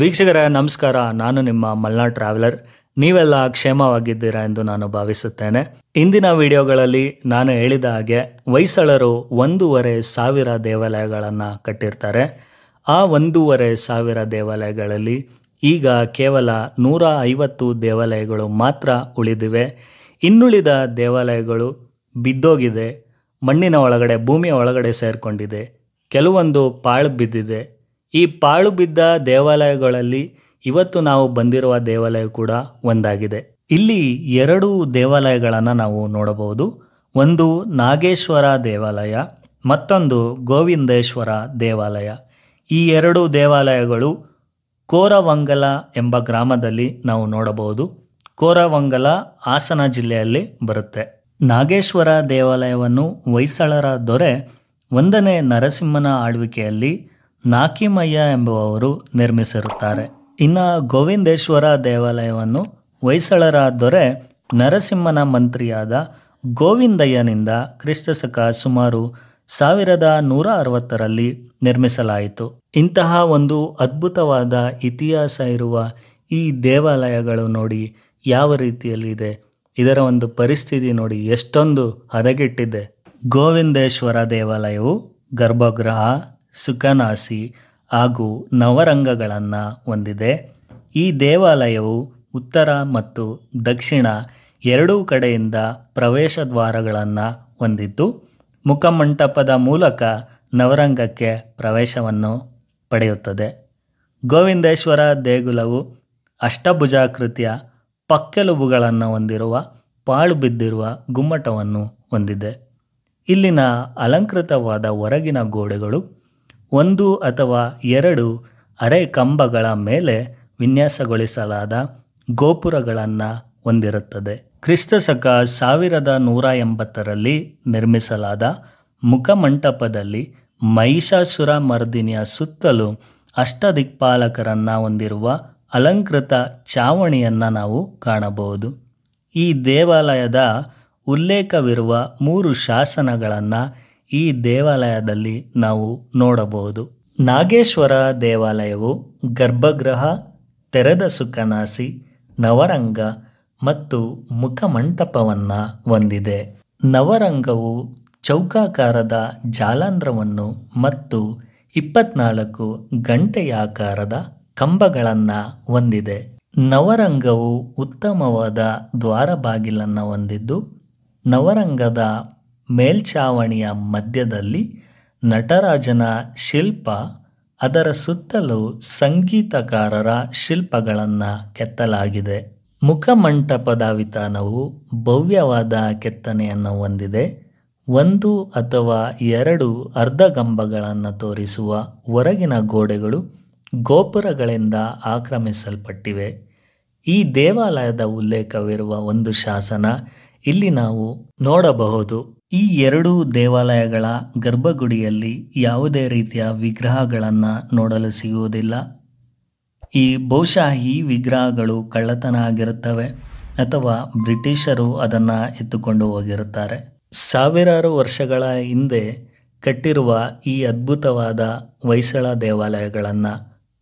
ವೀಕ್ಷಕರ ನಮಸ್ಕಾರ ನಾನು ನಿಮ್ಮ ಮಲ್ನಾಡ್ ಟ್ರಾವೆಲರ್ ನೀವೆಲ್ಲ ಕ್ಷೇಮವಾಗಿದ್ದೀರಾ ಎಂದು ನಾನು ಭಾವಿಸುತ್ತೇನೆ ಇಂದಿನ ವಿಡಿಯೋಗಳಲ್ಲಿ ನಾನು ಹೇಳಿದ ಹಾಗೆ ಹೊಯ್ಸಳರು ಒಂದೂವರೆ ಸಾವಿರ ದೇವಾಲಯಗಳನ್ನು ಕಟ್ಟಿರ್ತಾರೆ ಆ ಒಂದೂವರೆ ಸಾವಿರ ದೇವಾಲಯಗಳಲ್ಲಿ ಈಗ ಕೇವಲ ನೂರ ಐವತ್ತು ದೇವಾಲಯಗಳು ಮಾತ್ರ ಉಳಿದಿವೆ ಇನ್ನುಳಿದ ದೇವಾಲಯಗಳು ಬಿದ್ದೋಗಿದೆ ಮಣ್ಣಿನ ಒಳಗಡೆ ಭೂಮಿಯ ಒಳಗಡೆ ಸೇರಿಕೊಂಡಿದೆ ಕೆಲವೊಂದು ಪಾಳು ಬಿದ್ದಿದೆ ಈ ಪಾಳು ಬಿದ್ದ ದೇವಾಲಯಗಳಲ್ಲಿ ಇವತ್ತು ನಾವು ಬಂದಿರುವ ದೇವಾಲಯ ಕೂಡ ಒಂದಾಗಿದೆ ಇಲ್ಲಿ ಎರಡು ದೇವಾಲಯಗಳನ್ನು ನಾವು ನೋಡಬಹುದು ಒಂದು ನಾಗೇಶ್ವರ ದೇವಾಲಯ ಮತ್ತೊಂದು ಗೋವಿಂದೇಶ್ವರ ದೇವಾಲಯ ಈ ಎರಡು ದೇವಾಲಯಗಳು ಕೋರವಂಗಲ ಎಂಬ ಗ್ರಾಮದಲ್ಲಿ ನಾವು ನೋಡಬಹುದು ಕೋರವಂಗಲ ಹಾಸನ ಜಿಲ್ಲೆಯಲ್ಲಿ ಬರುತ್ತೆ ನಾಗೇಶ್ವರ ದೇವಾಲಯವನ್ನು ಹೊಯ್ಸಳರ ದೊರೆ ಒಂದನೇ ನರಸಿಂಹನ ಆಳ್ವಿಕೆಯಲ್ಲಿ ನಾಕಿಮಯ್ಯ ಎಂಬುವವರು ನಿರ್ಮಿಸಿರುತ್ತಾರೆ ಇನ್ನು ಗೋವಿಂದೇಶ್ವರ ದೇವಾಲಯವನ್ನು ಹೊಯ್ಸಳರ ದೊರೆ ನರಸಿಂಹನ ಮಂತ್ರಿಯಾದ ಗೋವಿಂದಯ್ಯನಿಂದ ಕ್ರಿಸ್ತಶಕ ಸುಮಾರು ಸಾವಿರದ ನೂರ ಅರವತ್ತರಲ್ಲಿ ನಿರ್ಮಿಸಲಾಯಿತು ಇಂತಹ ಒಂದು ಅದ್ಭುತವಾದ ಇತಿಹಾಸ ಇರುವ ಈ ದೇವಾಲಯಗಳು ನೋಡಿ ಯಾವ ರೀತಿಯಲ್ಲಿದೆ ಇದರ ಒಂದು ಪರಿಸ್ಥಿತಿ ನೋಡಿ ಎಷ್ಟೊಂದು ಹದಗೆಟ್ಟಿದೆ ಗೋವಿಂದೇಶ್ವರ ದೇವಾಲಯವು ಗರ್ಭಗೃಹ ಸುಖನಾಸಿ ಹಾಗೂ ನವರಂಗಗಳನ್ನು ಹೊಂದಿದೆ ಈ ದೇವಾಲಯವು ಉತ್ತರ ಮತ್ತು ದಕ್ಷಿಣ ಎರಡೂ ಕಡೆಯಿಂದ ಪ್ರವೇಶ ದ್ವಾರಗಳನ್ನು ಹೊಂದಿದ್ದು ಮುಖಮಂಟಪದ ಮೂಲಕ ನವರಂಗಕ್ಕೆ ಪ್ರವೇಶವನ್ನು ಪಡೆಯುತ್ತದೆ ಗೋವಿಂದೇಶ್ವರ ದೇಗುಲವು ಅಷ್ಟಭುಜಾಕೃತಿಯ ಪಕ್ಕೆಲುಬುಗಳನ್ನು ಹೊಂದಿರುವ ಪಾಳು ಬಿದ್ದಿರುವ ಗುಮ್ಮಟವನ್ನು ಹೊಂದಿದೆ ಇಲ್ಲಿನ ಅಲಂಕೃತವಾದ ಹೊರಗಿನ ಗೋಡೆಗಳು ಒಂದು ಅಥವಾ ಎರಡು ಅರೆ ಕಂಬಗಳ ಮೇಲೆ ವಿನ್ಯಾಸಗೊಳಿಸಲಾದ ಗೋಪುರಗಳನ್ನು ಹೊಂದಿರುತ್ತದೆ ಕ್ರಿಸ್ತ ಸಕ ಸಾವಿರದ ನೂರ ಎಂಬತ್ತರಲ್ಲಿ ನಿರ್ಮಿಸಲಾದ ಮುಖಮಂಟಪದಲ್ಲಿ ಮಹಿಷಾಸುರ ಮರ್ದಿನಿಯ ಸುತ್ತಲೂ ಅಷ್ಟದಿಕ್ಪಾಲಕರನ್ನು ಹೊಂದಿರುವ ಅಲಂಕೃತ ಚಾವಣಿಯನ್ನು ನಾವು ಕಾಣಬಹುದು ಈ ದೇವಾಲಯದ ಉಲ್ಲೇಖವಿರುವ ಮೂರು ಶಾಸನಗಳನ್ನು ಈ ದೇವಾಲಯದಲ್ಲಿ ನಾವು ನೋಡಬಹುದು ನಾಗೇಶ್ವರ ದೇವಾಲಯವು ಗರ್ಭಗೃಹ ತೆರೆದ ಸುಖನಾಸಿ ನವರಂಗ ಮತ್ತು ಮುಖಮಂಟಪವನ್ನು ಹೊಂದಿದೆ ನವರಂಗವು ಚೌಕಾಕಾರದ ಜಾಲಾಂಧ್ರವನ್ನು ಮತ್ತು ಇಪ್ಪತ್ನಾಲ್ಕು ಗಂಟೆಯಾಕಾರದ ಕಂಬಗಳನ್ನು ಹೊಂದಿದೆ ನವರಂಗವು ಉತ್ತಮವಾದ ದ್ವಾರ ಬಾಗಿಲನ್ನು ಹೊಂದಿದ್ದು ನವರಂಗದ ಮೇಲ್ಛಾವಣಿಯ ಮಧ್ಯದಲ್ಲಿ ನಟರಾಜನ ಶಿಲ್ಪ ಅದರ ಸುತ್ತಲೂ ಸಂಗೀತಕಾರರ ಶಿಲ್ಪಗಳನ್ನು ಕೆತ್ತಲಾಗಿದೆ ಮುಖಮಂಟಪದ ವಿಧಾನವು ಭವ್ಯವಾದ ಕೆತ್ತನೆಯನ್ನು ಹೊಂದಿದೆ ಒಂದು ಅಥವಾ ಎರಡು ಅರ್ಧಗಂಬಗಳನ್ನು ತೋರಿಸುವ ಹೊರಗಿನ ಗೋಡೆಗಳು ಗೋಪುರಗಳಿಂದ ಆಕ್ರಮಿಸಲ್ಪಟ್ಟಿವೆ ಈ ದೇವಾಲಯದ ಉಲ್ಲೇಖವಿರುವ ಒಂದು ಶಾಸನ ಇಲ್ಲಿ ನಾವು ನೋಡಬಹುದು ಈ ಎರಡೂ ದೇವಾಲಯಗಳ ಗರ್ಭಗುಡಿಯಲ್ಲಿ ಯಾವುದೇ ರೀತಿಯ ವಿಗ್ರಹಗಳನ್ನು ನೋಡಲು ಸಿಗುವುದಿಲ್ಲ ಈ ಬಹುಶಃ ಈ ವಿಗ್ರಹಗಳು ಕಳ್ಳತನ ಆಗಿರುತ್ತವೆ ಅಥವಾ ಬ್ರಿಟಿಷರು ಅದನ್ನು ಎತ್ತುಕೊಂಡು ಹೋಗಿರುತ್ತಾರೆ ಸಾವಿರಾರು ವರ್ಷಗಳ ಹಿಂದೆ ಕಟ್ಟಿರುವ ಈ ಅದ್ಭುತವಾದ ಹೊಯ್ಸಳ ದೇವಾಲಯಗಳನ್ನು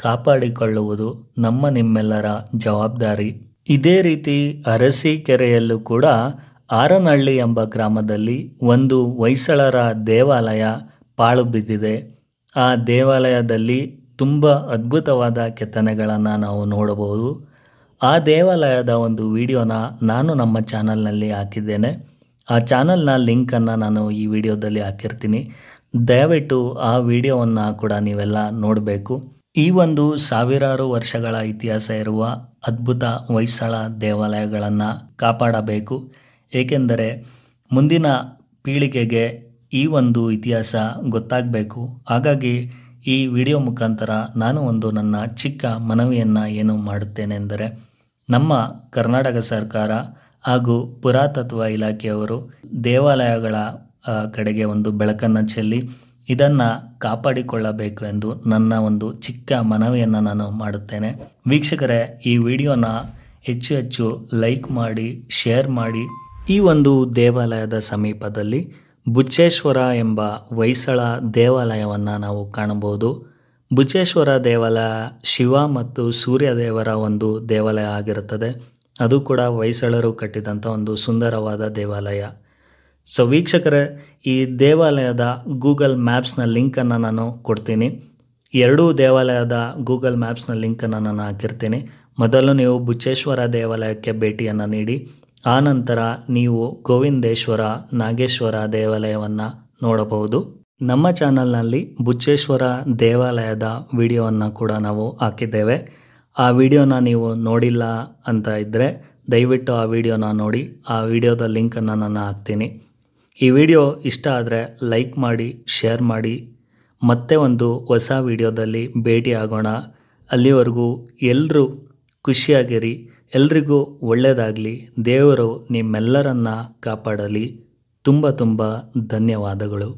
ಕಾಪಾಡಿಕೊಳ್ಳುವುದು ನಮ್ಮ ನಿಮ್ಮೆಲ್ಲರ ಜವಾಬ್ದಾರಿ ಇದೇ ರೀತಿ ಅರಸೀಕೆರೆಯಲ್ಲೂ ಕೂಡ ಆರನಹಳ್ಳಿ ಎಂಬ ಗ್ರಾಮದಲ್ಲಿ ಒಂದು ಹೊಯ್ಸಳರ ದೇವಾಲಯ ಪಾಳು ಬಿದ್ದಿದೆ ಆ ದೇವಾಲಯದಲ್ಲಿ ತುಂಬ ಅದ್ಭುತವಾದ ಕೆತ್ತನೆಗಳನ್ನು ನಾವು ನೋಡಬಹುದು ಆ ದೇವಾಲಯದ ಒಂದು ವಿಡಿಯೋನ ನಾನು ನಮ್ಮ ಚಾನಲ್ನಲ್ಲಿ ಹಾಕಿದ್ದೇನೆ ಆ ಚಾನಲ್ನ ಲಿಂಕನ್ನು ನಾನು ಈ ವಿಡಿಯೋದಲ್ಲಿ ಹಾಕಿರ್ತೀನಿ ದಯವಿಟ್ಟು ಆ ವಿಡಿಯೋವನ್ನು ಕೂಡ ನೀವೆಲ್ಲ ನೋಡಬೇಕು ಈ ಒಂದು ಸಾವಿರಾರು ವರ್ಷಗಳ ಇತಿಹಾಸ ಇರುವ ಅದ್ಭುತ ಹೊಯ್ಸಳ ದೇವಾಲಯಗಳನ್ನು ಕಾಪಾಡಬೇಕು ಏಕೆಂದರೆ ಮುಂದಿನ ಪೀಳಿಗೆಗೆ ಈ ಒಂದು ಇತಿಹಾಸ ಗೊತ್ತಾಗಬೇಕು ಹಾಗಾಗಿ ಈ ವಿಡಿಯೋ ಮುಖಾಂತರ ನಾನು ಒಂದು ನನ್ನ ಚಿಕ್ಕ ಮನವಿಯನ್ನು ಏನು ಮಾಡುತ್ತೇನೆಂದರೆ ನಮ್ಮ ಕರ್ನಾಟಕ ಸರ್ಕಾರ ಹಾಗೂ ಪುರಾತತ್ವ ಇಲಾಖೆಯವರು ದೇವಾಲಯಗಳ ಕಡೆಗೆ ಒಂದು ಬೆಳಕನ್ನು ಚೆಲ್ಲಿ ಇದನ್ನು ಕಾಪಾಡಿಕೊಳ್ಳಬೇಕು ಎಂದು ನನ್ನ ಒಂದು ಚಿಕ್ಕ ಮನವಿಯನ್ನು ನಾನು ಮಾಡುತ್ತೇನೆ ವೀಕ್ಷಕರೇ ಈ ವಿಡಿಯೋನ ಹೆಚ್ಚು ಹೆಚ್ಚು ಲೈಕ್ ಮಾಡಿ ಶೇರ್ ಮಾಡಿ ಈ ಒಂದು ದೇವಾಲಯದ ಸಮೀಪದಲ್ಲಿ ಬುಚ್ಚೇಶ್ವರ ಎಂಬ ಹೊಯ್ಸಳ ದೇವಾಲಯವನ್ನು ನಾವು ಕಾಣಬಹುದು ಬುಚ್ಚೇಶ್ವರ ದೇವಾಲಯ ಶಿವ ಮತ್ತು ಸೂರ್ಯ ದೇವರ ಒಂದು ದೇವಾಲಯ ಆಗಿರುತ್ತದೆ ಅದು ಕೂಡ ಹೊಯ್ಸಳರು ಕಟ್ಟಿದಂಥ ಒಂದು ಸುಂದರವಾದ ದೇವಾಲಯ ಸೊ ವೀಕ್ಷಕರೇ ಈ ದೇವಾಲಯದ ಗೂಗಲ್ ಮ್ಯಾಪ್ಸ್ನ ಲಿಂಕನ್ನು ನಾನು ಕೊಡ್ತೀನಿ ಎರಡೂ ದೇವಾಲಯದ ಗೂಗಲ್ ಮ್ಯಾಪ್ಸ್ನ ಲಿಂಕನ್ನು ನಾನು ಹಾಕಿರ್ತೀನಿ ಮೊದಲು ನೀವು ಬುಚ್ಚೇಶ್ವರ ದೇವಾಲಯಕ್ಕೆ ಭೇಟಿಯನ್ನು ನೀಡಿ ಆನಂತರ ನೀವು ಗೋವಿಂದೇಶ್ವರ ನಾಗೇಶ್ವರ ದೇವಾಲಯವನ್ನು ನೋಡಬಹುದು ನಮ್ಮ ಚಾನಲ್ನಲ್ಲಿ ಬುಚ್ಚೇಶ್ವರ ದೇವಾಲಯದ ವಿಡಿಯೋವನ್ನು ಕೂಡ ನಾವು ಹಾಕಿದ್ದೇವೆ ಆ ವಿಡಿಯೋನ ನೀವು ನೋಡಿಲ್ಲ ಅಂತ ಇದ್ದರೆ ದಯವಿಟ್ಟು ಆ ವಿಡಿಯೋನ ನೋಡಿ ಆ ವಿಡಿಯೋದ ಲಿಂಕನ್ನು ನಾನು ಹಾಕ್ತೀನಿ ಈ ವಿಡಿಯೋ ಇಷ್ಟ ಆದರೆ ಲೈಕ್ ಮಾಡಿ ಶೇರ್ ಮಾಡಿ ಮತ್ತೆ ಒಂದು ಹೊಸ ವಿಡಿಯೋದಲ್ಲಿ ಭೇಟಿ ಆಗೋಣ ಅಲ್ಲಿವರೆಗೂ ಎಲ್ಲರೂ ಖುಷಿಯಾಗಿರಿ ಎಲ್ರಿಗೂ ಒಳ್ಳೆಯದಾಗಲಿ ದೇವರು ನಿಮ್ಮೆಲ್ಲರನ್ನ ಕಾಪಾಡಲಿ ತುಂಬ ತುಂಬ ಧನ್ಯವಾದಗಳು